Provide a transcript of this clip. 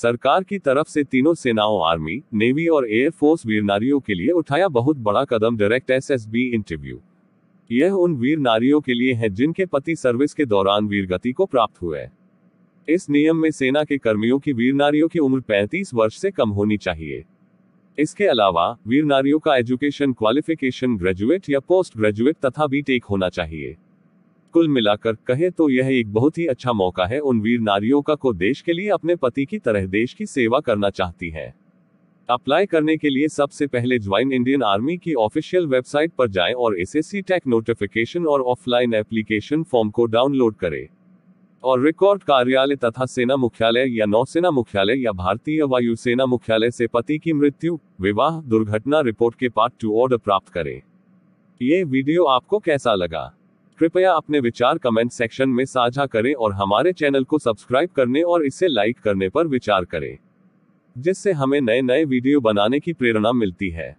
सरकार की तरफ से तीनों सेनाओं आर्मी नेवी और एयरफोर्स वीर नारियों के लिए उठाया बहुत बड़ा कदम डायरेक्ट एसएसबी इंटरव्यू यह उन वीर नारियों के लिए है जिनके पति सर्विस के दौरान वीर गति को प्राप्त हुए इस नियम में सेना के कर्मियों की वीर नारियों की उम्र 35 वर्ष से कम होनी चाहिए इसके अलावा वीर नारियों का एजुकेशन क्वालिफिकेशन ग्रेजुएट या पोस्ट ग्रेजुएट तथा बीटेक होना चाहिए कुल मिलाकर कहे तो यह एक बहुत ही अच्छा मौका है उन वीर नारियों का को देश के लिए अपने पति की तरह देश की सेवा करना चाहती है अप्लाई करने के लिए सबसे पहले ज्वाइन इंडियन आर्मी की ऑफिशियल वेबसाइट पर जाएं और एस एस टेक नोटिफिकेशन और ऑफलाइन एप्लीकेशन फॉर्म को डाउनलोड करें और रिकॉर्ड कार्यालय तथा सेना मुख्यालय या नौसेना मुख्यालय या भारतीय वायुसेना मुख्यालय से पति की मृत्यु विवाह दुर्घटना रिपोर्ट के पार्ट टू ऑर्डर प्राप्त करें ये वीडियो आपको कैसा लगा कृपया अपने विचार कमेंट सेक्शन में साझा करें और हमारे चैनल को सब्सक्राइब करने और इसे लाइक करने पर विचार करें जिससे हमें नए नए वीडियो बनाने की प्रेरणा मिलती है